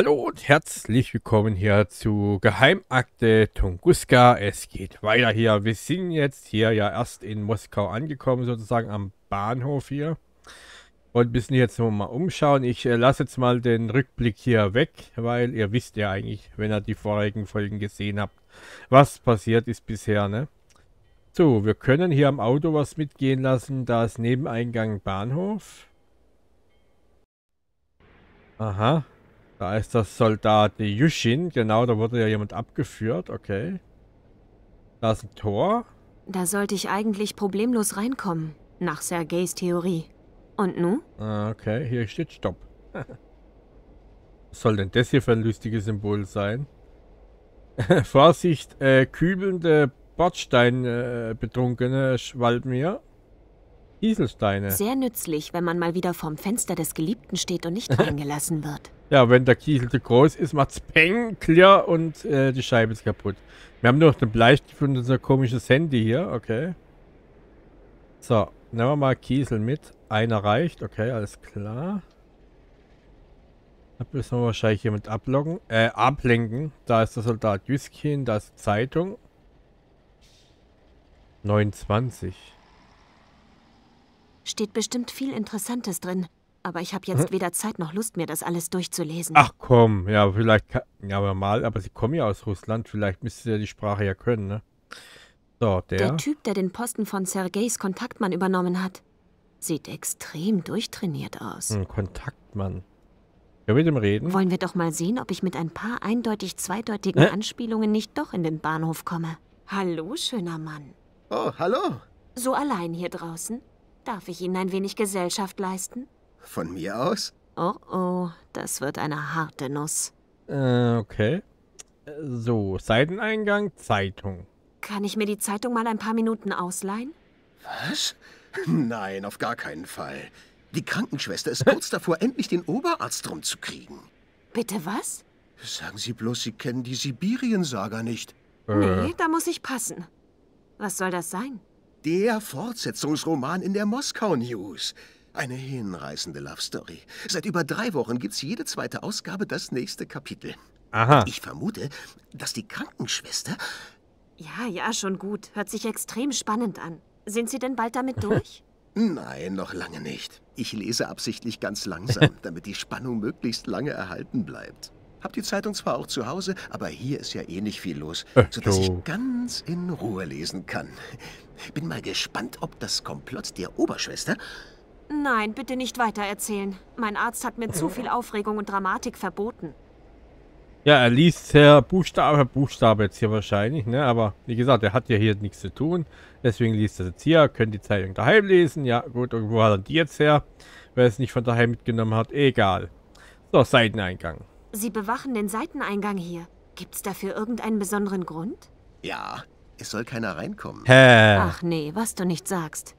Hallo und herzlich willkommen hier zu Geheimakte Tunguska. Es geht weiter hier. Wir sind jetzt hier ja erst in Moskau angekommen, sozusagen am Bahnhof hier. Und müssen jetzt nochmal umschauen. Ich äh, lasse jetzt mal den Rückblick hier weg, weil ihr wisst ja eigentlich, wenn ihr die vorigen Folgen gesehen habt, was passiert ist bisher, ne? So, wir können hier am Auto was mitgehen lassen. Da ist Nebeneingang Bahnhof. Aha, da ist das Soldat Yushin. Genau, da wurde ja jemand abgeführt. Okay. Da ist ein Tor. Da sollte ich eigentlich problemlos reinkommen, nach Sergeis Theorie. Und nun? Ah, okay, hier steht Stopp. Was soll denn das hier für ein lustiges Symbol sein? Vorsicht, äh, kübelnde Bordsteinbetrunkene äh, Schwalbmir. Kieselsteine. Sehr nützlich, wenn man mal wieder vorm Fenster des Geliebten steht und nicht reingelassen wird. Ja, wenn der Kiesel zu groß ist, macht's Peng, clear und äh, die Scheibe ist kaputt. Wir haben nur noch den Bleistift und unser komisches Handy hier, okay. So, nehmen wir mal Kiesel mit. Einer reicht, okay, alles klar. Da müssen wir wahrscheinlich jemand abloggen, äh, ablenken. Da ist der Soldat Jüskin, da ist die Zeitung. 29. Steht bestimmt viel Interessantes drin. Aber ich habe jetzt weder Zeit noch Lust, mir das alles durchzulesen. Ach komm, ja, vielleicht ja, aber mal, aber sie kommen ja aus Russland, vielleicht müsste er die Sprache ja können, ne? So, der. Der Typ, der den Posten von Sergejs Kontaktmann übernommen hat, sieht extrem durchtrainiert aus. Ein Kontaktmann. Ja, mit dem reden. Wollen wir doch mal sehen, ob ich mit ein paar eindeutig zweideutigen Hä? Anspielungen nicht doch in den Bahnhof komme. Hallo, schöner Mann. Oh, hallo. So allein hier draußen? Darf ich Ihnen ein wenig Gesellschaft leisten? Von mir aus? Oh oh, das wird eine harte Nuss. Äh, okay. So, Seiteneingang, Zeitung. Kann ich mir die Zeitung mal ein paar Minuten ausleihen? Was? Nein, auf gar keinen Fall. Die Krankenschwester ist kurz davor, endlich den Oberarzt rumzukriegen. Bitte was? Sagen Sie bloß, Sie kennen die Sibirien-Saga nicht. Nee, äh. da muss ich passen. Was soll das sein? Der Fortsetzungsroman in der Moskau News. Eine hinreißende Love Story. Seit über drei Wochen gibt's jede zweite Ausgabe das nächste Kapitel. Aha. ich vermute, dass die Krankenschwester. Ja, ja, schon gut. Hört sich extrem spannend an. Sind Sie denn bald damit durch? Nein, noch lange nicht. Ich lese absichtlich ganz langsam, damit die Spannung möglichst lange erhalten bleibt. Hab die Zeitung zwar auch zu Hause, aber hier ist ja eh nicht viel los, äh, sodass so. ich ganz in Ruhe lesen kann. Bin mal gespannt, ob das Komplott der Oberschwester... Nein, bitte nicht weiter erzählen. Mein Arzt hat mir zu viel Aufregung und Dramatik verboten. Ja, er liest sehr Buchstabe Buchstabe jetzt hier wahrscheinlich, ne? Aber wie gesagt, er hat ja hier nichts zu tun. Deswegen liest er jetzt hier, könnt die Zeitung daheim lesen. Ja, gut, irgendwo hat er die jetzt her. Wer es nicht von daheim mitgenommen hat, egal. So, Seiteneingang. Sie bewachen den Seiteneingang hier. Gibt's dafür irgendeinen besonderen Grund? Ja, es soll keiner reinkommen. Hä? Ach nee, was du nicht sagst.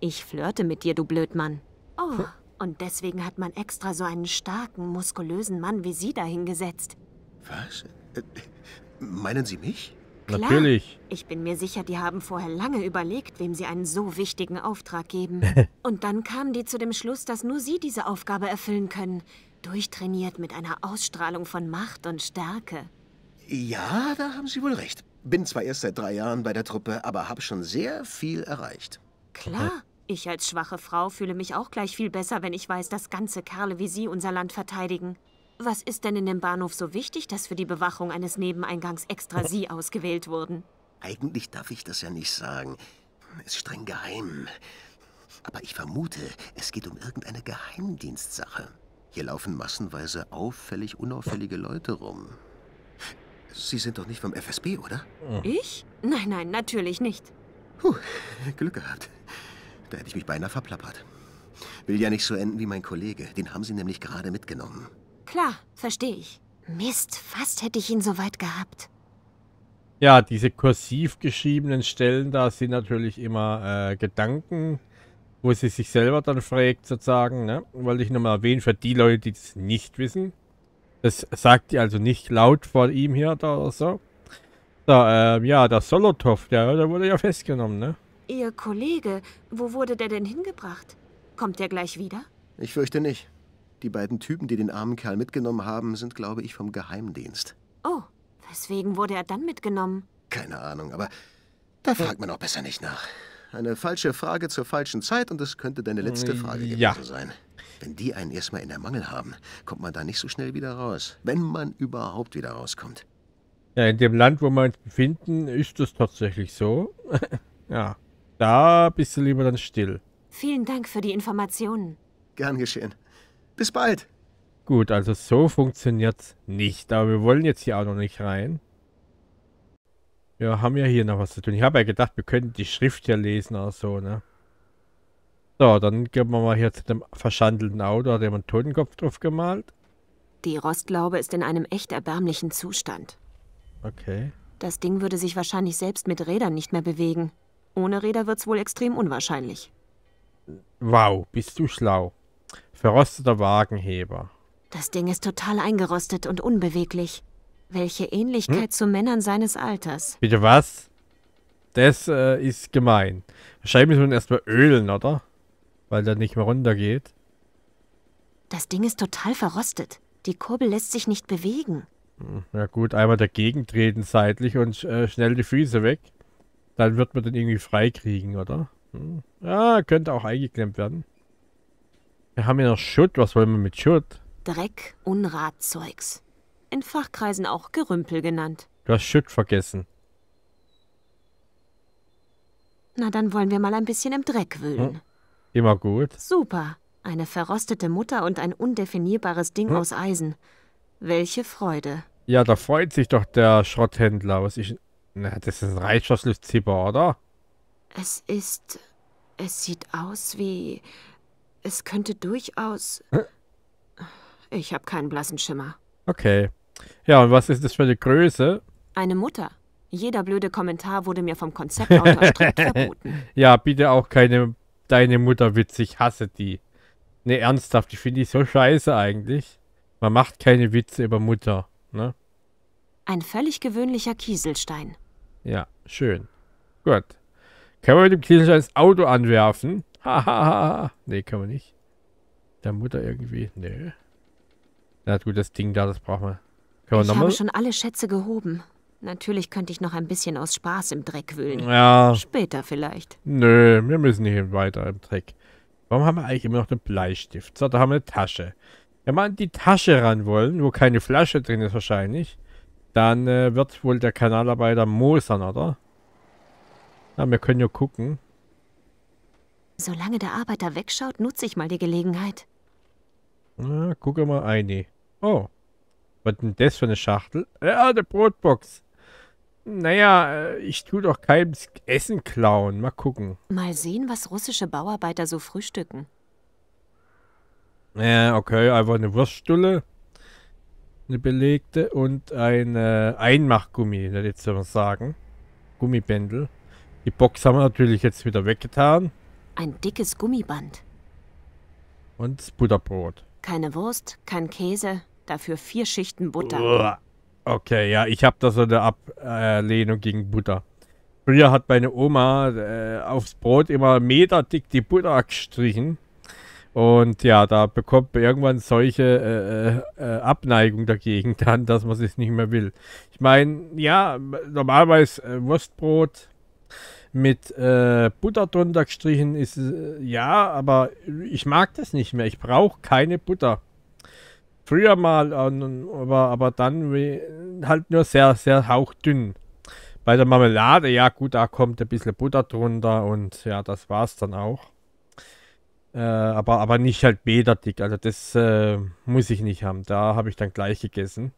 Ich flirte mit dir, du Blödmann. Oh, und deswegen hat man extra so einen starken, muskulösen Mann wie Sie dahingesetzt. Was? Äh, meinen Sie mich? Klar. Natürlich. Ich bin mir sicher, die haben vorher lange überlegt, wem sie einen so wichtigen Auftrag geben. und dann kamen die zu dem Schluss, dass nur sie diese Aufgabe erfüllen können durchtrainiert mit einer Ausstrahlung von Macht und Stärke. Ja, da haben Sie wohl recht. Bin zwar erst seit drei Jahren bei der Truppe, aber habe schon sehr viel erreicht. Klar. Ich als schwache Frau fühle mich auch gleich viel besser, wenn ich weiß, dass ganze Kerle wie Sie unser Land verteidigen. Was ist denn in dem Bahnhof so wichtig, dass für die Bewachung eines Nebeneingangs extra Sie ausgewählt wurden? Eigentlich darf ich das ja nicht sagen. Ist streng geheim. Aber ich vermute, es geht um irgendeine Geheimdienstsache. Hier laufen massenweise auffällig unauffällige Leute rum. Sie sind doch nicht vom FSB, oder? Ich? Nein, nein, natürlich nicht. Puh, Glück gehabt. Da hätte ich mich beinahe verplappert. Will ja nicht so enden wie mein Kollege. Den haben Sie nämlich gerade mitgenommen. Klar, verstehe ich. Mist, fast hätte ich ihn so weit gehabt. Ja, diese kursiv geschriebenen Stellen, da sind natürlich immer äh, Gedanken wo sie sich selber dann fragt, sozusagen, ne? wollte ich nochmal erwähnen, für die Leute, die es nicht wissen. Das sagt die also nicht laut vor ihm hier da oder so. Da, äh, ja, der Solotow, der, der wurde ja festgenommen, ne? Ihr Kollege, wo wurde der denn hingebracht? Kommt der gleich wieder? Ich fürchte nicht. Die beiden Typen, die den armen Kerl mitgenommen haben, sind, glaube ich, vom Geheimdienst. Oh, weswegen wurde er dann mitgenommen? Keine Ahnung, aber da fragt man auch besser nicht nach. Eine falsche Frage zur falschen Zeit und das könnte deine letzte Frage gewesen ja. sein. Wenn die einen erstmal in der Mangel haben, kommt man da nicht so schnell wieder raus. Wenn man überhaupt wieder rauskommt. Ja, in dem Land, wo wir uns befinden, ist das tatsächlich so. ja, da bist du lieber dann still. Vielen Dank für die Informationen. Gern geschehen. Bis bald. Gut, also so funktioniert's nicht. Aber wir wollen jetzt hier auch noch nicht rein. Wir haben ja hier noch was zu tun. Ich habe ja gedacht, wir könnten die Schrift ja lesen oder so, ne? So, dann gehen wir mal hier zu dem verschandelten Auto. Da hat jemand einen Totenkopf drauf gemalt. Die Rostlaube ist in einem echt erbärmlichen Zustand. Okay. Das Ding würde sich wahrscheinlich selbst mit Rädern nicht mehr bewegen. Ohne Räder wird es wohl extrem unwahrscheinlich. Wow, bist du schlau. Verrosteter Wagenheber. Das Ding ist total eingerostet und unbeweglich. Welche Ähnlichkeit hm? zu Männern seines Alters. Bitte was? Das äh, ist gemein. Wahrscheinlich müssen wir ihn erstmal ölen, oder? Weil der nicht mehr runtergeht. Das Ding ist total verrostet. Die Kurbel lässt sich nicht bewegen. Hm, na ja gut, einmal dagegen treten seitlich und äh, schnell die Füße weg. Dann wird man den irgendwie freikriegen, oder? Hm. Ja, könnte auch eingeklemmt werden. Wir haben ja noch Schutt. Was wollen wir mit Schutt? Dreck, Unratzeugs. Zeugs in Fachkreisen auch Gerümpel genannt. Du hast Schütt vergessen. Na, dann wollen wir mal ein bisschen im Dreck wühlen. Hm. Immer gut. Super. Eine verrostete Mutter und ein undefinierbares Ding hm. aus Eisen. Welche Freude. Ja, da freut sich doch der Schrotthändler. Was ich. Na, das ist ein Reitschussluftzieher, oder? Es ist. Es sieht aus wie. Es könnte durchaus. Hm? Ich habe keinen blassen Schimmer. Okay. Ja, und was ist das für eine Größe? Eine Mutter. Jeder blöde Kommentar wurde mir vom Konzept strikt verboten. Ja, bitte auch keine deine Mutter Witze, ich hasse die. Ne, ernsthaft, die finde ich so scheiße eigentlich. Man macht keine Witze über Mutter, ne? Ein völlig gewöhnlicher Kieselstein. Ja, schön. Gut. Können wir mit dem Kieselstein das Auto anwerfen? Hahaha. ne, können wir nicht. Der Mutter irgendwie. ne. Na gut, das Ding da, das brauchen wir. Können ich habe schon alle Schätze gehoben. Natürlich könnte ich noch ein bisschen aus Spaß im Dreck wühlen. Ja. Später vielleicht. Nö, wir müssen hier weiter im Dreck. Warum haben wir eigentlich immer noch den Bleistift? So, da haben wir eine Tasche. Wenn wir an die Tasche ran wollen, wo keine Flasche drin ist wahrscheinlich, dann äh, wird wohl der Kanalarbeiter mosern, oder? Na, wir können ja gucken. Solange der Arbeiter wegschaut, nutze ich mal die Gelegenheit. Na, gucke mal eine. Oh, was denn das für eine Schachtel? Ja, eine Brotbox. Naja, äh, ich tue doch keinem Essen klauen. Mal gucken. Mal sehen, was russische Bauarbeiter so frühstücken. Ja, okay, einfach eine Wurststulle. Eine belegte und ein Einmachgummi, würde ich jetzt sagen. Gummibändel. Die Box haben wir natürlich jetzt wieder weggetan. Ein dickes Gummiband. Und das Butterbrot. Keine Wurst, kein Käse, Dafür vier Schichten Butter. Okay, ja, ich habe da so eine Ablehnung gegen Butter. Früher hat meine Oma äh, aufs Brot immer meterdick die Butter gestrichen. Und ja, da bekommt man irgendwann solche äh, äh, äh Abneigung dagegen dann, dass man es nicht mehr will. Ich meine, ja, normalerweise äh, Wurstbrot mit äh, Butter drunter gestrichen ist äh, ja, aber ich mag das nicht mehr. Ich brauche keine Butter früher mal äh, aber, aber dann halt nur sehr, sehr hauchdünn. Bei der Marmelade, ja gut, da kommt ein bisschen Butter drunter und ja, das war's dann auch. Äh, aber, aber nicht halt bederdick, also das äh, muss ich nicht haben. Da habe ich dann gleich gegessen.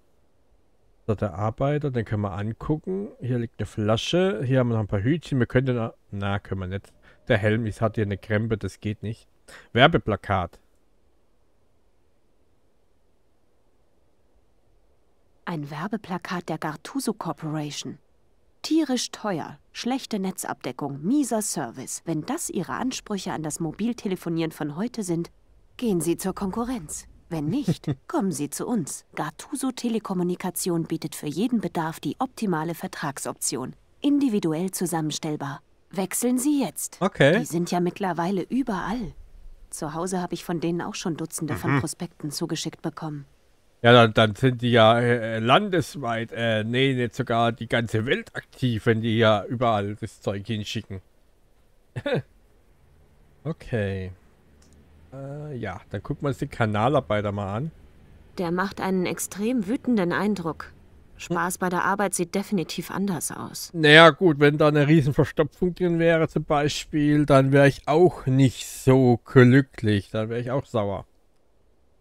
So, der Arbeiter, den können wir angucken. Hier liegt eine Flasche, hier haben wir noch ein paar Hütchen. Wir können, na, können wir nicht. Der Helm, ich hatte hier eine Krempe, das geht nicht. Werbeplakat. Ein Werbeplakat der Gartuso Corporation. Tierisch teuer, schlechte Netzabdeckung, mieser Service. Wenn das Ihre Ansprüche an das Mobiltelefonieren von heute sind, gehen Sie zur Konkurrenz. Wenn nicht, kommen Sie zu uns. Gartuso Telekommunikation bietet für jeden Bedarf die optimale Vertragsoption. Individuell zusammenstellbar. Wechseln Sie jetzt. Okay. Die sind ja mittlerweile überall. Zu Hause habe ich von denen auch schon Dutzende mhm. von Prospekten zugeschickt bekommen. Ja, dann, dann, sind die ja äh, äh, landesweit, äh, nee, nicht sogar die ganze Welt aktiv, wenn die ja überall das Zeug hinschicken. okay. Äh, ja, dann gucken wir uns den Kanalarbeiter mal an. Der macht einen extrem wütenden Eindruck. Spaß bei der Arbeit sieht definitiv anders aus. Naja gut, wenn da eine Riesenverstopfung drin wäre zum Beispiel, dann wäre ich auch nicht so glücklich. Dann wäre ich auch sauer.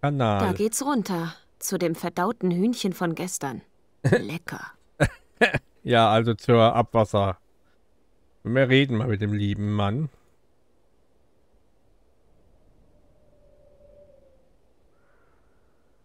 Kanal. Da geht's runter. Zu dem verdauten Hühnchen von gestern. Lecker. ja, also zur Abwasser. Wir reden mal mit dem lieben Mann.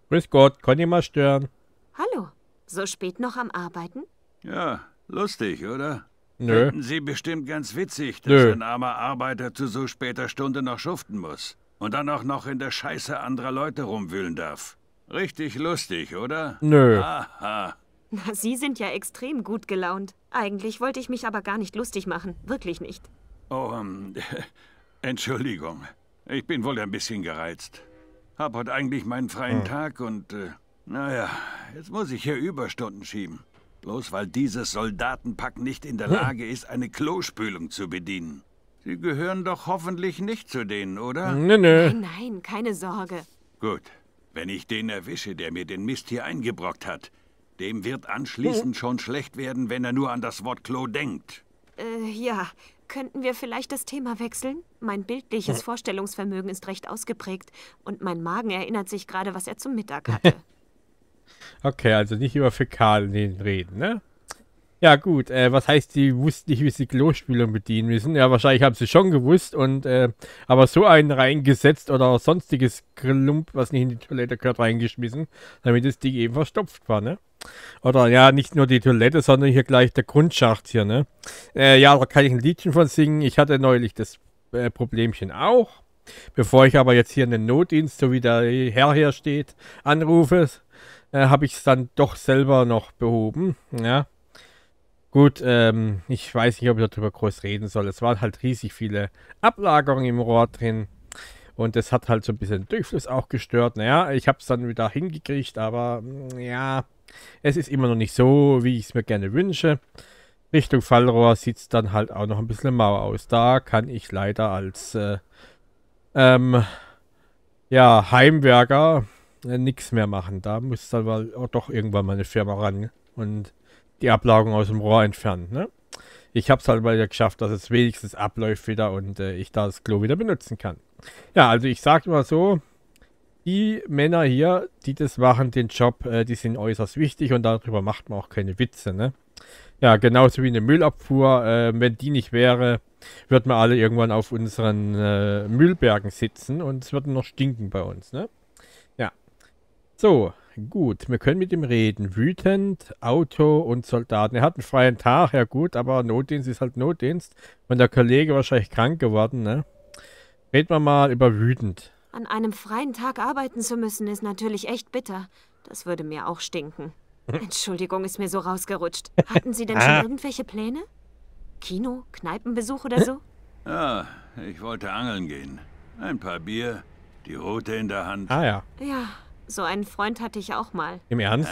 Grüß Gott, kann ich mal stören? Hallo, so spät noch am Arbeiten? Ja, lustig, oder? Nö. Finden Sie bestimmt ganz witzig, dass Nö. ein armer Arbeiter zu so später Stunde noch schuften muss. Und dann auch noch in der Scheiße anderer Leute rumwühlen darf. Richtig lustig, oder? Nö. Aha. Na, Sie sind ja extrem gut gelaunt. Eigentlich wollte ich mich aber gar nicht lustig machen. Wirklich nicht. Oh, ähm, Entschuldigung. Ich bin wohl ein bisschen gereizt. Hab heute eigentlich meinen freien hm. Tag und, äh, naja, jetzt muss ich hier Überstunden schieben. Bloß weil dieses Soldatenpack nicht in der hm. Lage ist, eine Klospülung zu bedienen. Sie gehören doch hoffentlich nicht zu denen, oder? Nö, nö. Nein, nein, keine Sorge. Gut. Wenn ich den erwische, der mir den Mist hier eingebrockt hat, dem wird anschließend hm. schon schlecht werden, wenn er nur an das Wort Klo denkt. Äh, ja. Könnten wir vielleicht das Thema wechseln? Mein bildliches hm. Vorstellungsvermögen ist recht ausgeprägt und mein Magen erinnert sich gerade, was er zum Mittag hatte. okay, also nicht über Fäkalien reden, ne? Ja, gut. Äh, was heißt, sie wussten nicht, wie sie Klospülung bedienen müssen? Ja, wahrscheinlich haben sie schon gewusst. und äh, Aber so einen reingesetzt oder sonstiges Klump, was nicht in die Toilette gehört, reingeschmissen, damit das Ding eben verstopft war, ne? Oder ja, nicht nur die Toilette, sondern hier gleich der Grundschacht hier, ne? Äh, ja, da kann ich ein Liedchen von singen. Ich hatte neulich das äh, Problemchen auch. Bevor ich aber jetzt hier einen Notdienst, so wie der Herr hier steht, anrufe, äh, habe ich es dann doch selber noch behoben, ja. Gut, ähm, ich weiß nicht, ob ich darüber groß reden soll. Es waren halt riesig viele Ablagerungen im Rohr drin. Und das hat halt so ein bisschen Durchfluss auch gestört. Naja, ich habe es dann wieder hingekriegt, aber mm, ja, es ist immer noch nicht so, wie ich es mir gerne wünsche. Richtung Fallrohr sieht es dann halt auch noch ein bisschen mau aus. Da kann ich leider als äh, ähm, ja, Heimwerker äh, nichts mehr machen. Da muss dann doch irgendwann mal eine Firma ran. Und die Ablagerung aus dem Rohr entfernt. Ne? Ich habe es halt mal geschafft, dass es wenigstens abläuft wieder und äh, ich das Klo wieder benutzen kann. Ja, also ich sage mal so, die Männer hier, die das machen, den Job, äh, die sind äußerst wichtig und darüber macht man auch keine Witze. Ne? Ja, genauso wie eine Müllabfuhr. Äh, wenn die nicht wäre, würden wir alle irgendwann auf unseren äh, Müllbergen sitzen und es würde noch stinken bei uns. Ne? Ja. So, Gut, wir können mit ihm reden. Wütend, Auto und Soldaten. Er hat einen freien Tag, ja gut, aber Notdienst ist halt Notdienst. Und der Kollege wahrscheinlich krank geworden, ne? Reden wir mal über wütend. An einem freien Tag arbeiten zu müssen, ist natürlich echt bitter. Das würde mir auch stinken. Entschuldigung, ist mir so rausgerutscht. Hatten Sie denn schon ah. irgendwelche Pläne? Kino, Kneipenbesuch oder so? Ja, ah, ich wollte angeln gehen. Ein paar Bier, die Rote in der Hand. Ah ja. Ja, so einen Freund hatte ich auch mal. Im Ernst?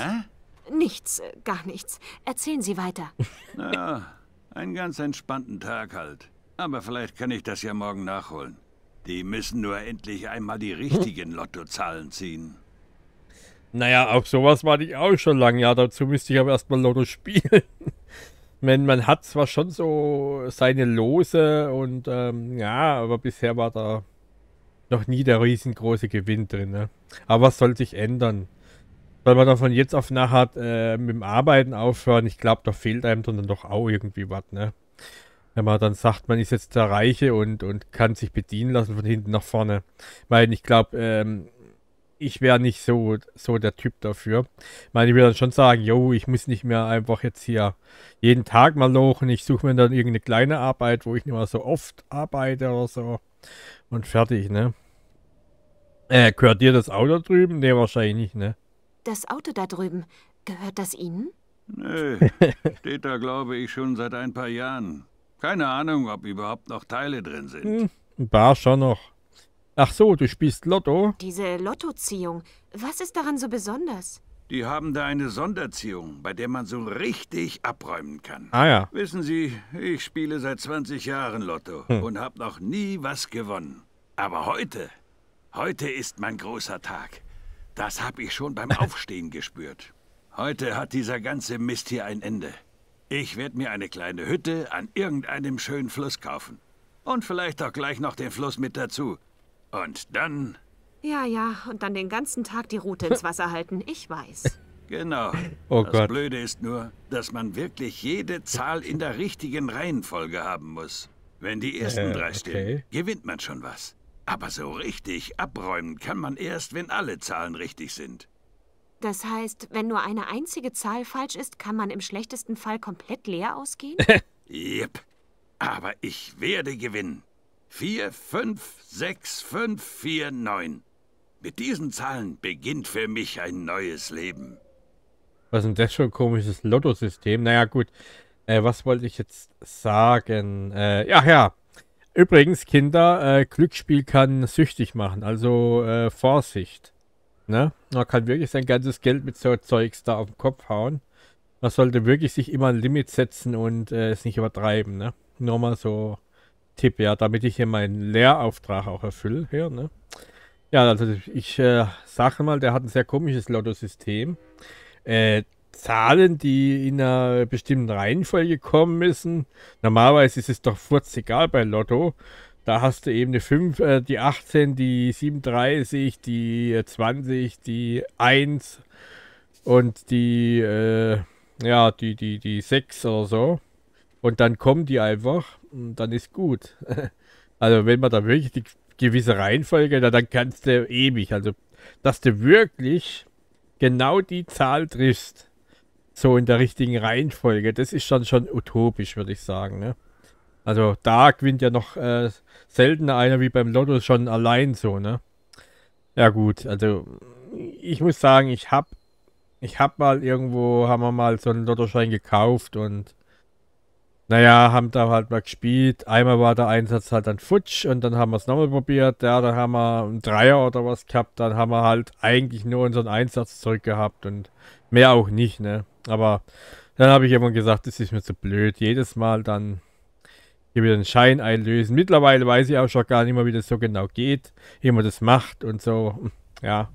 Äh? Nichts, gar nichts. Erzählen Sie weiter. Na, einen ganz entspannten Tag halt. Aber vielleicht kann ich das ja morgen nachholen. Die müssen nur endlich einmal die richtigen Lottozahlen ziehen. Naja, auf sowas war ich auch schon lange. Ja, dazu müsste ich aber erstmal Lotto spielen. Man, man hat zwar schon so seine Lose und ähm, ja, aber bisher war da noch nie der riesengroße Gewinn drin. Ne? Aber was soll sich ändern? Soll man dann von jetzt auf nachher äh, mit dem Arbeiten aufhören? Ich glaube, da fehlt einem dann doch auch irgendwie was, ne? Wenn man dann sagt, man ist jetzt der Reiche und, und kann sich bedienen lassen von hinten nach vorne. Ich ich glaube, ähm, ich wäre nicht so, so der Typ dafür. Ich meine, ich würde dann schon sagen, yo, ich muss nicht mehr einfach jetzt hier jeden Tag mal lochen. Ich suche mir dann irgendeine kleine Arbeit, wo ich nicht mal so oft arbeite oder so. Und fertig, ne? Äh, gehört dir das Auto drüben? Nee, wahrscheinlich nicht, ne? Das Auto da drüben, gehört das Ihnen? Nö, steht da, glaube ich, schon seit ein paar Jahren. Keine Ahnung, ob überhaupt noch Teile drin sind. Hm, ein paar schon noch. Ach so, du spielst Lotto? Diese Lottoziehung, was ist daran so besonders? Die haben da eine Sonderziehung, bei der man so richtig abräumen kann. Ah ja. Wissen Sie, ich spiele seit 20 Jahren Lotto hm. und habe noch nie was gewonnen. Aber heute Heute ist mein großer Tag. Das habe ich schon beim Aufstehen gespürt. Heute hat dieser ganze Mist hier ein Ende. Ich werde mir eine kleine Hütte an irgendeinem schönen Fluss kaufen. Und vielleicht auch gleich noch den Fluss mit dazu. Und dann... Ja, ja, und dann den ganzen Tag die Route ins Wasser halten, ich weiß. Genau. Oh das Gott. Blöde ist nur, dass man wirklich jede Zahl in der richtigen Reihenfolge haben muss. Wenn die ersten äh, drei stehen, okay. gewinnt man schon was. Aber so richtig abräumen kann man erst, wenn alle Zahlen richtig sind. Das heißt, wenn nur eine einzige Zahl falsch ist, kann man im schlechtesten Fall komplett leer ausgehen? Jep. Aber ich werde gewinnen. 4, 5, 6, 5, 4, 9. Mit diesen Zahlen beginnt für mich ein neues Leben. Was ist denn das für ein komisches Lotto-System? Naja, gut. Äh, was wollte ich jetzt sagen? Äh, ja, ja. Übrigens, Kinder, äh, Glücksspiel kann süchtig machen, also äh, Vorsicht. Ne? Man kann wirklich sein ganzes Geld mit so Zeugs da auf den Kopf hauen. Man sollte wirklich sich immer ein Limit setzen und äh, es nicht übertreiben. Ne? Nur mal so Tipp, ja, damit ich hier meinen Lehrauftrag auch erfülle. Hier, ne? Ja, also ich äh, sage mal, der hat ein sehr komisches Lotto-System. Äh, Zahlen, die in einer bestimmten Reihenfolge kommen müssen. Normalerweise ist es doch egal bei Lotto. Da hast du eben die 5, äh, die 18, die 37, die 20, äh, die 1 und die, äh, ja, die, die, die 6 oder so. Und dann kommen die einfach und dann ist gut. also wenn man da wirklich die gewisse Reihenfolge, dann kannst du ewig, also dass du wirklich genau die Zahl triffst so in der richtigen Reihenfolge, das ist dann schon utopisch, würde ich sagen. Ne? Also da gewinnt ja noch äh, seltener einer wie beim Lotto schon allein so, ne? Ja gut, also ich muss sagen, ich habe ich hab mal irgendwo, haben wir mal so einen Lottoschein gekauft und naja, haben da halt mal gespielt. Einmal war der Einsatz halt dann futsch und dann haben wir es nochmal probiert. Ja, da haben wir einen Dreier oder was gehabt. Dann haben wir halt eigentlich nur unseren Einsatz zurück gehabt und Mehr auch nicht, ne? Aber dann habe ich immer gesagt, das ist mir zu blöd. Jedes Mal dann hier wieder einen Schein einlösen. Mittlerweile weiß ich auch schon gar nicht mehr, wie das so genau geht, wie man das macht und so. Ja.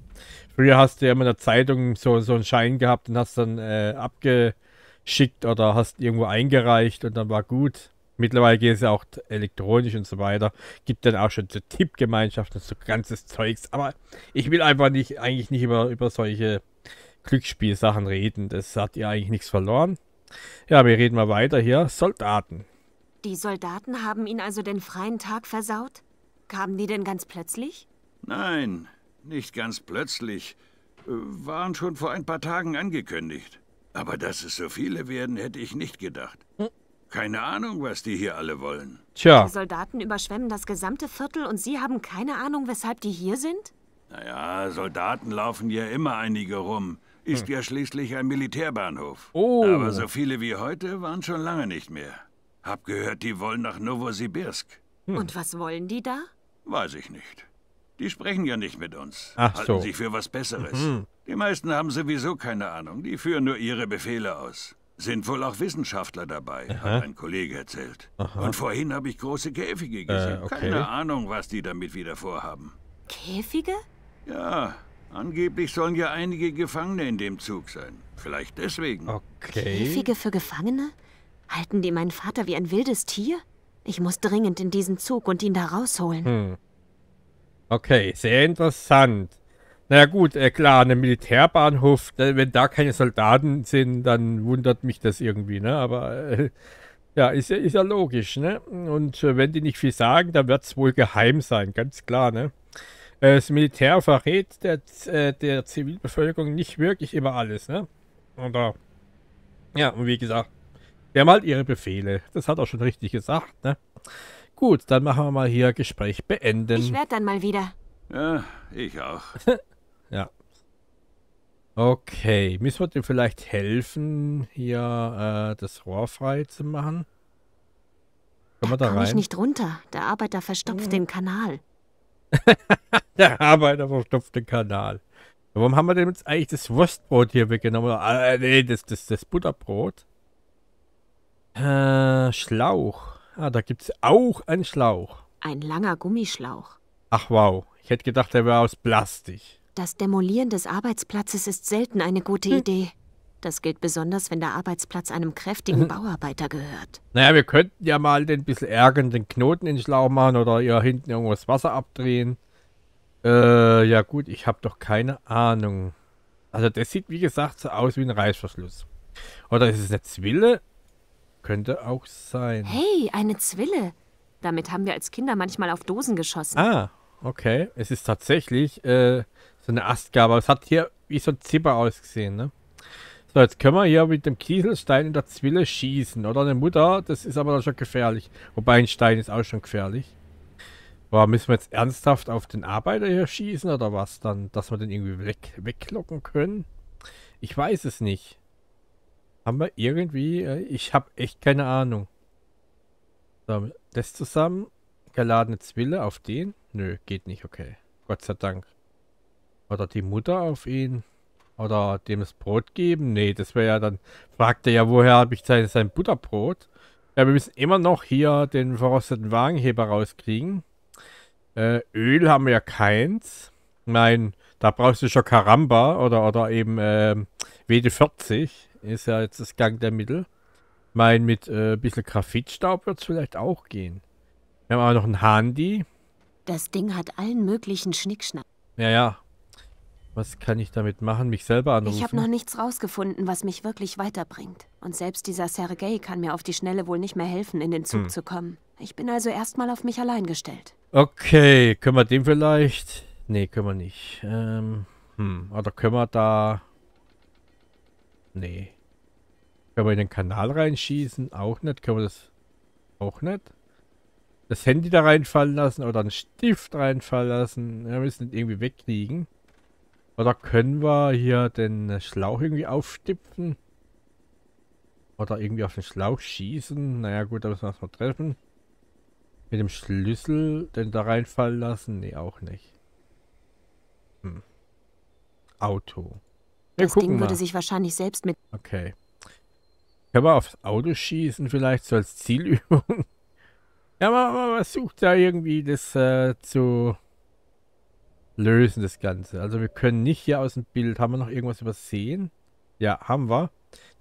Früher hast du ja immer in der Zeitung so, so einen Schein gehabt und hast dann äh, abgeschickt oder hast irgendwo eingereicht und dann war gut. Mittlerweile geht es ja auch elektronisch und so weiter. Gibt dann auch schon so Tippgemeinschaften und so ganzes Zeugs. Aber ich will einfach nicht, eigentlich nicht über, über solche Glücksspielsachen reden. Das hat ihr eigentlich nichts verloren. Ja, wir reden mal weiter hier. Soldaten. Die Soldaten haben ihn also den freien Tag versaut? Kamen die denn ganz plötzlich? Nein, nicht ganz plötzlich. Äh, waren schon vor ein paar Tagen angekündigt. Aber dass es so viele werden, hätte ich nicht gedacht. Hm. Keine Ahnung, was die hier alle wollen. Tja. Die Soldaten überschwemmen das gesamte Viertel und Sie haben keine Ahnung, weshalb die hier sind? Naja, Soldaten laufen ja immer einige rum ist hm. ja schließlich ein Militärbahnhof. Oh. Aber so viele wie heute waren schon lange nicht mehr. Hab gehört, die wollen nach Novosibirsk. Hm. Und was wollen die da? Weiß ich nicht. Die sprechen ja nicht mit uns. Ach Halten so. sich für was Besseres. Mhm. Die meisten haben sowieso keine Ahnung. Die führen nur ihre Befehle aus. Sind wohl auch Wissenschaftler dabei, Aha. hat ein Kollege erzählt. Aha. Und vorhin habe ich große Käfige gesehen. Äh, okay. Keine Ahnung, was die damit wieder vorhaben. Käfige? Ja, Angeblich sollen ja einige Gefangene in dem Zug sein. Vielleicht deswegen. Okay. Käfige für Gefangene? Halten die meinen Vater wie ein wildes Tier? Ich muss dringend in diesen Zug und ihn da rausholen. Hm. Okay, sehr interessant. Naja gut, äh, klar, ein Militärbahnhof, wenn da keine Soldaten sind, dann wundert mich das irgendwie, ne? Aber äh, ja, ist ja, ist ja logisch, ne? Und äh, wenn die nicht viel sagen, dann wird es wohl geheim sein, ganz klar, ne? Äh, das Militär verrät der, äh, der Zivilbevölkerung nicht wirklich immer alles, ne? Und da, ja, und wie gesagt, die haben halt ihre Befehle. Das hat auch schon richtig gesagt, ne? Gut, dann machen wir mal hier Gespräch beenden. Ich werde dann mal wieder. Ja, ich auch. ja. Okay, müssen wir dir vielleicht helfen, hier äh, das Rohr frei zu machen? Können da, da komm rein? ich nicht runter. Der Arbeiter verstopft ja. Hm. den Kanal. der arbeiterverstopfte Kanal. Warum haben wir denn jetzt eigentlich das Wurstbrot hier weggenommen? Ah, nee, das, das, das Butterbrot. Äh, Schlauch. Ah, da gibt es auch einen Schlauch. Ein langer Gummischlauch. Ach wow, ich hätte gedacht, der wäre aus Plastik. Das Demolieren des Arbeitsplatzes ist selten eine gute hm. Idee. Das gilt besonders, wenn der Arbeitsplatz einem kräftigen mhm. Bauarbeiter gehört. Naja, wir könnten ja mal den bisschen ärgern, den Knoten in den Schlauch machen oder ihr hinten irgendwo das Wasser abdrehen. Äh, ja gut, ich habe doch keine Ahnung. Also das sieht, wie gesagt, so aus wie ein Reißverschluss. Oder ist es eine Zwille? Könnte auch sein. Hey, eine Zwille. Damit haben wir als Kinder manchmal auf Dosen geschossen. Ah, okay. Es ist tatsächlich äh, so eine Astgabe. Es hat hier wie so ein Zipper ausgesehen, ne? So, jetzt können wir hier mit dem Kieselstein in der Zwille schießen, oder? Eine Mutter, das ist aber dann schon gefährlich. Wobei ein Stein ist auch schon gefährlich. Aber müssen wir jetzt ernsthaft auf den Arbeiter hier schießen, oder was dann? Dass wir den irgendwie weg, weglocken können? Ich weiß es nicht. Haben wir irgendwie... Äh, ich habe echt keine Ahnung. So, das zusammen. Geladene Zwille auf den? Nö, geht nicht, okay. Gott sei Dank. Oder die Mutter auf ihn. Oder dem das Brot geben? Nee, das wäre ja dann... Fragt er ja, woher habe ich sein, sein Butterbrot? Ja, wir müssen immer noch hier den verrosteten Wagenheber rauskriegen. Äh, Öl haben wir ja keins. Nein, da brauchst du schon Karamba oder, oder eben äh, WD-40. Ist ja jetzt das Gang der Mittel. Mein mit ein äh, bisschen Graphitstaub wird es vielleicht auch gehen. Wir haben aber noch ein Handy. Das Ding hat allen möglichen Schnickschnack. Ja, ja. Was kann ich damit machen? Mich selber anrufen? Ich habe noch nichts rausgefunden, was mich wirklich weiterbringt. Und selbst dieser Sergei kann mir auf die Schnelle wohl nicht mehr helfen, in den Zug hm. zu kommen. Ich bin also erstmal auf mich allein gestellt. Okay, können wir dem vielleicht... Nee, können wir nicht. Ähm, hm, oder können wir da... Nee. Können wir in den Kanal reinschießen? Auch nicht. Können wir das... Auch nicht? Das Handy da reinfallen lassen oder einen Stift reinfallen lassen? Wir müssen irgendwie wegkriegen. Oder können wir hier den Schlauch irgendwie aufstipfen? Oder irgendwie auf den Schlauch schießen? Naja gut, da müssen wir erstmal treffen. Mit dem Schlüssel den da reinfallen lassen? Nee, auch nicht. Hm. Auto. Wir das Ding mal. würde sich wahrscheinlich selbst mit... Okay. Können wir aufs Auto schießen vielleicht so als Zielübung? ja, man, man, versucht sucht da irgendwie das äh, zu lösen, das Ganze. Also wir können nicht hier aus dem Bild, haben wir noch irgendwas übersehen? Ja, haben wir.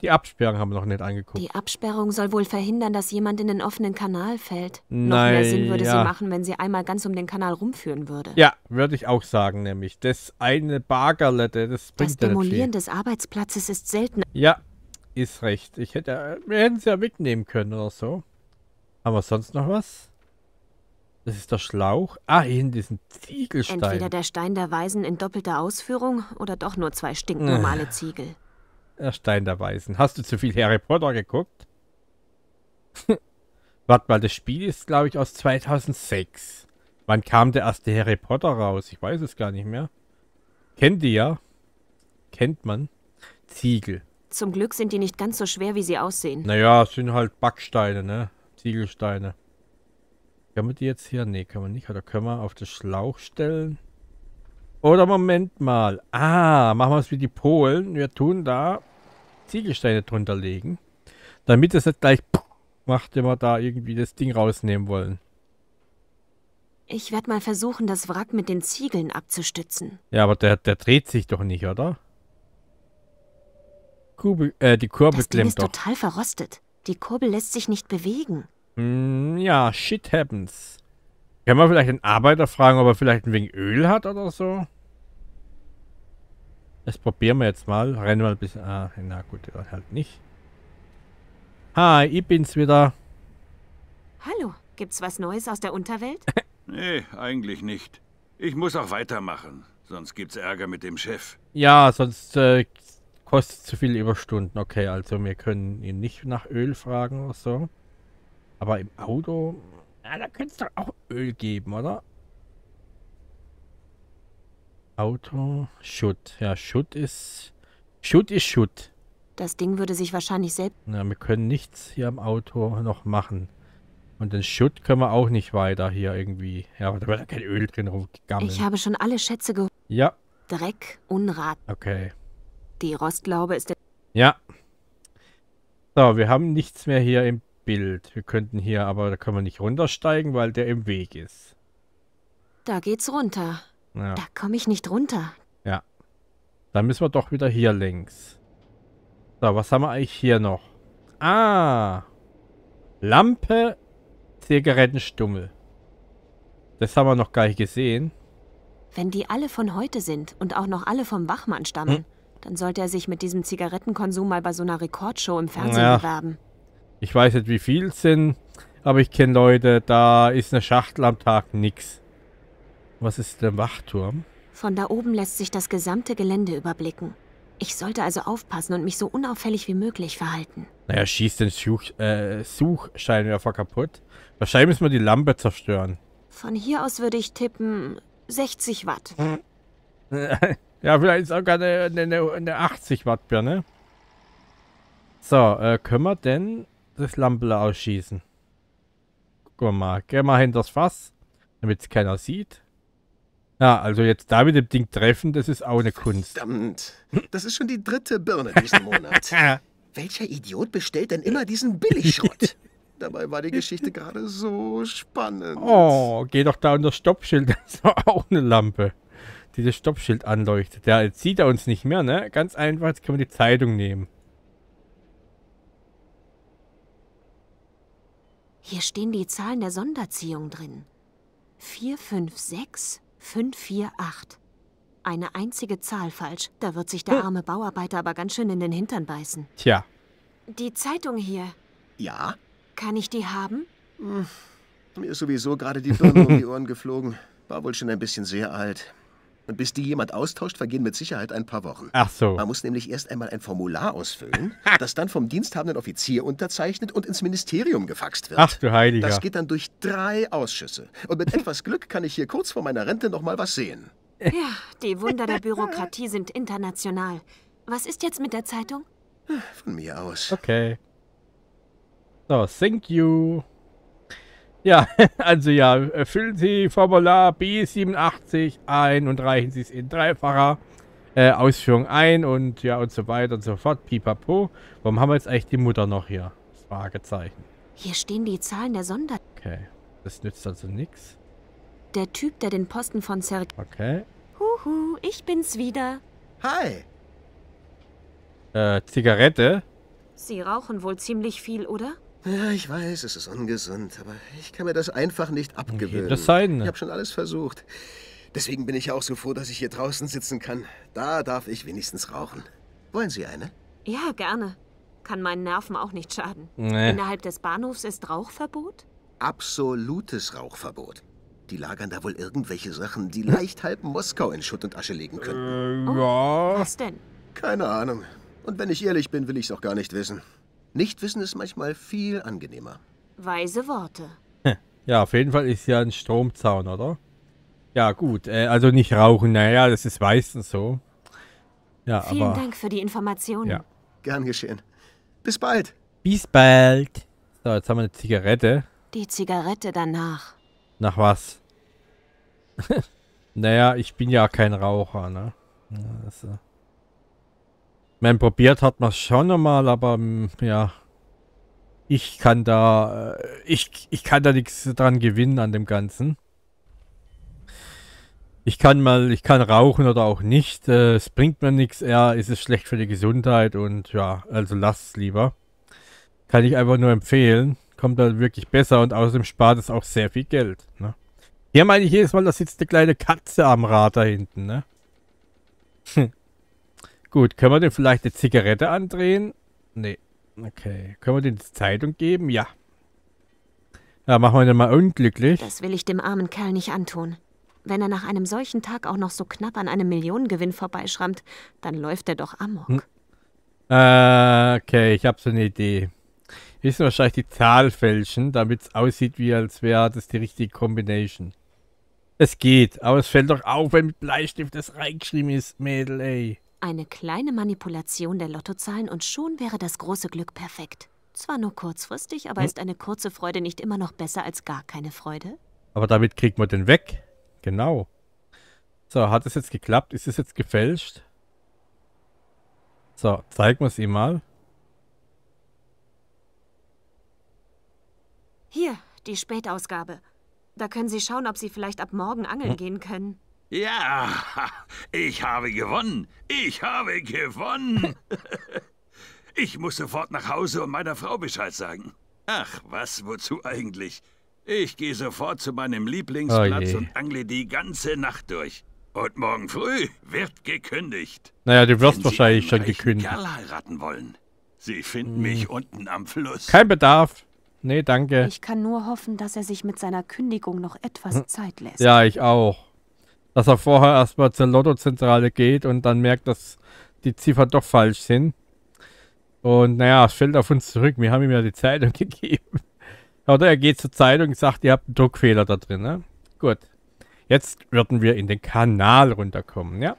Die Absperrung haben wir noch nicht angeguckt. Die Absperrung soll wohl verhindern, dass jemand in den offenen Kanal fällt. Nein, noch mehr Sinn würde ja. sie machen, wenn sie einmal ganz um den Kanal rumführen würde. Ja, würde ich auch sagen, nämlich. Das eine Bargalette, das bringt Das Demolieren des Arbeitsplatzes ist selten. Ja, ist recht. Ich hätte, äh, wir hätten sie ja mitnehmen können oder so. Haben wir sonst noch was? Das ist der Schlauch. Ah, hier hinten ist ein Ziegelstein. Entweder der Stein der Weisen in doppelter Ausführung oder doch nur zwei stinknormale äh. Ziegel. Der Stein der Weisen. Hast du zu viel Harry Potter geguckt? Warte mal, das Spiel ist, glaube ich, aus 2006. Wann kam der erste Harry Potter raus? Ich weiß es gar nicht mehr. Kennt ihr ja. Kennt man. Ziegel. Zum Glück sind die nicht ganz so schwer, wie sie aussehen. Naja, es sind halt Backsteine, ne? Ziegelsteine. Können wir die jetzt hier? Ne, können wir nicht. Oder können wir auf den Schlauch stellen? Oder Moment mal. Ah, machen wir es wie die Polen. Wir tun da Ziegelsteine drunter legen. Damit es nicht gleich macht, wenn wir da irgendwie das Ding rausnehmen wollen. Ich werde mal versuchen, das Wrack mit den Ziegeln abzustützen. Ja, aber der, der dreht sich doch nicht, oder? Kube, äh, die Kurbel das klemmt Ding ist doch. total verrostet. Die Kurbel lässt sich nicht bewegen. Hm, ja, shit happens. Können wir vielleicht den Arbeiter fragen, ob er vielleicht ein wenig Öl hat oder so? Das probieren wir jetzt mal. Rennen wir ein bisschen. Ah, na gut, halt nicht. Hi, ich bin's wieder. Hallo, gibt's was Neues aus der Unterwelt? nee, eigentlich nicht. Ich muss auch weitermachen, sonst gibt's Ärger mit dem Chef. Ja, sonst äh, kostet zu viel Überstunden. Okay, also wir können ihn nicht nach Öl fragen oder so. Aber im Auto, ja, da könnte es doch auch Öl geben, oder? Auto, Schutt. Ja, Schutt ist... Schutt ist Schutt. Das Ding würde sich wahrscheinlich selbst... Na, ja, wir können nichts hier am Auto noch machen. Und den Schutt können wir auch nicht weiter hier irgendwie... Ja, da wird ja kein Öl drin rumgegammelt. Ich habe schon alle Schätze geholt. Ja. Dreck, Unrat. Okay. Die Rostlaube ist... Ja. So, wir haben nichts mehr hier im Bild. Wir könnten hier, aber da können wir nicht runtersteigen, weil der im Weg ist. Da geht's runter. Ja. Da komme ich nicht runter. Ja. Dann müssen wir doch wieder hier links. So, was haben wir eigentlich hier noch? Ah! Lampe, Zigarettenstummel. Das haben wir noch gar nicht gesehen. Wenn die alle von heute sind und auch noch alle vom Wachmann stammen, hm? dann sollte er sich mit diesem Zigarettenkonsum mal bei so einer Rekordshow im Fernsehen ja. bewerben. Ich weiß nicht, wie viel es sind, aber ich kenne Leute, da ist eine Schachtel am Tag nix. Was ist der Wachturm? Von da oben lässt sich das gesamte Gelände überblicken. Ich sollte also aufpassen und mich so unauffällig wie möglich verhalten. Naja, schießt den Such äh, Suchscheinwerfer kaputt. Wahrscheinlich müssen wir die Lampe zerstören. Von hier aus würde ich tippen 60 Watt. ja, vielleicht sogar eine, eine, eine 80 Watt Birne. So, äh, können wir denn das Lampele ausschießen. Guck mal, geh mal hinter das Fass, damit es keiner sieht. Ja, also jetzt da mit dem Ding treffen, das ist auch eine Kunst. Verdammt, das ist schon die dritte Birne diesen Monat. Welcher Idiot bestellt denn immer diesen Billigschrott? Dabei war die Geschichte gerade so spannend. Oh, geh doch da unter das Stoppschild, das war auch eine Lampe, die das Stoppschild anleuchtet. Ja, jetzt sieht er uns nicht mehr, ne? Ganz einfach, jetzt können wir die Zeitung nehmen. Hier stehen die Zahlen der Sonderziehung drin. 456548. Eine einzige Zahl falsch. Da wird sich der hm. arme Bauarbeiter aber ganz schön in den Hintern beißen. Tja. Die Zeitung hier. Ja? Kann ich die haben? Hm. Mir ist sowieso gerade die Birne um die Ohren geflogen. War wohl schon ein bisschen sehr alt. Und bis die jemand austauscht, vergehen mit Sicherheit ein paar Wochen. Ach so. Man muss nämlich erst einmal ein Formular ausfüllen, das dann vom diensthabenden Offizier unterzeichnet und ins Ministerium gefaxt wird. Ach du Heiliger. Das geht dann durch drei Ausschüsse. Und mit etwas Glück kann ich hier kurz vor meiner Rente noch mal was sehen. Ja, die Wunder der Bürokratie sind international. Was ist jetzt mit der Zeitung? Von mir aus. Okay. So, thank you. Ja, also ja, äh, füllen Sie Formular B87 ein und reichen Sie es in dreifacher äh, Ausführung ein und ja und so weiter und so fort. Pipapo. Warum haben wir jetzt eigentlich die Mutter noch hier? Fragezeichen. Hier stehen die Zahlen der Sonder... Okay, das nützt also nichts. Der Typ, der den Posten von Serg... Okay. Huhu, ich bin's wieder. Hi. Äh, Zigarette? Sie rauchen wohl ziemlich viel, oder? Ja, ich weiß, es ist ungesund, aber ich kann mir das einfach nicht abgewöhnen. Das sein, Ich habe schon alles versucht. Deswegen bin ich auch so froh, dass ich hier draußen sitzen kann. Da darf ich wenigstens rauchen. Wollen Sie eine? Ja, gerne. Kann meinen Nerven auch nicht schaden. Nee. Innerhalb des Bahnhofs ist Rauchverbot? Absolutes Rauchverbot. Die lagern da wohl irgendwelche Sachen, die leicht halb Moskau in Schutt und Asche legen könnten. Äh, ja. Oh, was denn? Keine Ahnung. Und wenn ich ehrlich bin, will ich es auch gar nicht wissen. Nichtwissen ist manchmal viel angenehmer. Weise Worte. Ja, auf jeden Fall ist ja ein Stromzaun, oder? Ja, gut. Äh, also nicht rauchen, naja, das ist meistens so. Ja, Vielen aber, Dank für die Informationen. Ja. Gern geschehen. Bis bald. Bis bald. So, jetzt haben wir eine Zigarette. Die Zigarette danach. Nach was? naja, ich bin ja kein Raucher, ne? Ja, Also. Man probiert hat man es schon einmal, aber mm, ja, ich kann da, äh, ich, ich kann da nichts dran gewinnen an dem Ganzen. Ich kann mal, ich kann rauchen oder auch nicht. Äh, es bringt mir nichts. Eher ist es schlecht für die Gesundheit und ja, also es lieber. Kann ich einfach nur empfehlen. Kommt dann halt wirklich besser und außerdem spart es auch sehr viel Geld. Ne? Hier meine ich jedes Mal, da sitzt eine kleine Katze am Rad da hinten. Ne? Gut, können wir denn vielleicht eine Zigarette andrehen? Nee. Okay. Können wir denn die Zeitung geben? Ja. Ja, machen wir den mal unglücklich. Das will ich dem armen Kerl nicht antun. Wenn er nach einem solchen Tag auch noch so knapp an einem Millionengewinn vorbeischrammt, dann läuft er doch amok. Hm. Äh, okay, ich habe so eine Idee. Wir müssen wahrscheinlich die Zahl fälschen, damit es aussieht, wie als wäre das die richtige Combination. Es geht, aber es fällt doch auf, wenn mit Bleistift das reingeschrieben ist, Mädel, ey. Eine kleine Manipulation der Lottozahlen und schon wäre das große Glück perfekt. Zwar nur kurzfristig, aber hm. ist eine kurze Freude nicht immer noch besser als gar keine Freude? Aber damit kriegt man den weg. Genau. So, hat es jetzt geklappt? Ist es jetzt gefälscht? So, zeigen wir es ihm mal. Hier, die Spätausgabe. Da können Sie schauen, ob Sie vielleicht ab morgen angeln hm. gehen können. Ja, ich habe gewonnen. Ich habe gewonnen. ich muss sofort nach Hause und meiner Frau Bescheid sagen. Ach, was, wozu eigentlich? Ich gehe sofort zu meinem Lieblingsplatz oh und angle die ganze Nacht durch. Und morgen früh wird gekündigt. Naja, du wirst Wenn wahrscheinlich schon gekündigt. Kerl heiraten wollen. Sie finden hm. mich unten am Fluss. Kein Bedarf. Nee, danke. Ich kann nur hoffen, dass er sich mit seiner Kündigung noch etwas hm. Zeit lässt. Ja, ich auch dass er vorher erstmal zur Lottozentrale geht und dann merkt, dass die Ziffern doch falsch sind. Und naja, es fällt auf uns zurück. Wir haben ihm ja die Zeitung gegeben. Oder er geht zur Zeitung und sagt, ihr habt einen Druckfehler da drin. Ne? Gut. Jetzt würden wir in den Kanal runterkommen. Ja,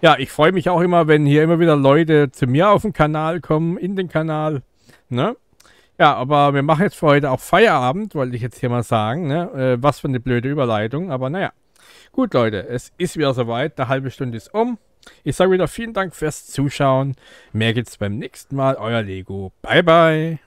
ja ich freue mich auch immer, wenn hier immer wieder Leute zu mir auf den Kanal kommen, in den Kanal. Ne? Ja, aber wir machen jetzt für heute auch Feierabend, wollte ich jetzt hier mal sagen. Ne? Äh, was für eine blöde Überleitung, aber naja. Gut, Leute, es ist wieder soweit. Eine halbe Stunde ist um. Ich sage wieder vielen Dank fürs Zuschauen. Mehr gibt's beim nächsten Mal. Euer Lego. Bye, bye.